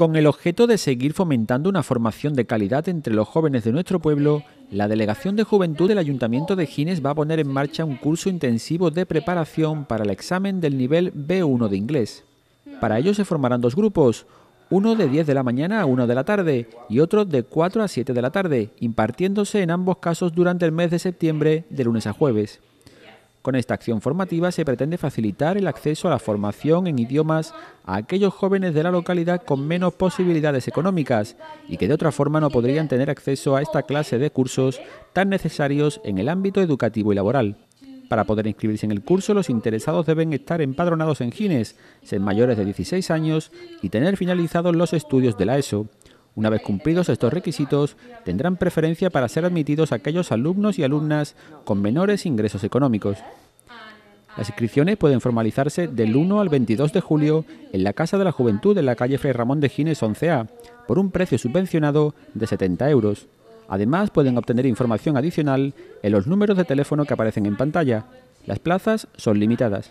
Con el objeto de seguir fomentando una formación de calidad entre los jóvenes de nuestro pueblo, la Delegación de Juventud del Ayuntamiento de Gines va a poner en marcha un curso intensivo de preparación para el examen del nivel B1 de inglés. Para ello se formarán dos grupos, uno de 10 de la mañana a 1 de la tarde y otro de 4 a 7 de la tarde, impartiéndose en ambos casos durante el mes de septiembre de lunes a jueves. Con esta acción formativa se pretende facilitar el acceso a la formación en idiomas a aquellos jóvenes de la localidad con menos posibilidades económicas y que de otra forma no podrían tener acceso a esta clase de cursos tan necesarios en el ámbito educativo y laboral. Para poder inscribirse en el curso, los interesados deben estar empadronados en Gines, ser mayores de 16 años y tener finalizados los estudios de la ESO. Una vez cumplidos estos requisitos, tendrán preferencia para ser admitidos aquellos alumnos y alumnas con menores ingresos económicos. Las inscripciones pueden formalizarse del 1 al 22 de julio en la Casa de la Juventud en la calle Fray Ramón de Gines 11A por un precio subvencionado de 70 euros. Además, pueden obtener información adicional en los números de teléfono que aparecen en pantalla. Las plazas son limitadas.